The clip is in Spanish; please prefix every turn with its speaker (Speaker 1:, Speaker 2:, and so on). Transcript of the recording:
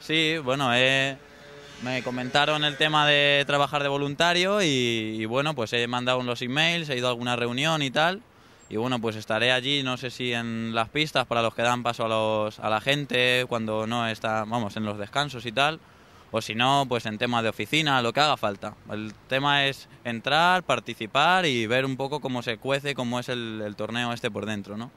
Speaker 1: Sí, bueno, eh, me comentaron el tema de trabajar de voluntario y, bueno, pues he mandado unos emails, he ido a alguna reunión y tal. Y bueno, pues estaré allí, no sé si en las pistas para los que dan paso a, a la gente, cuando no está, vamos, en los descansos y tal. O si no, pues en tema de oficina, lo que haga falta. El tema es entrar, participar y ver un poco cómo se cuece, cómo es el, torneo este por dentro, ¿no?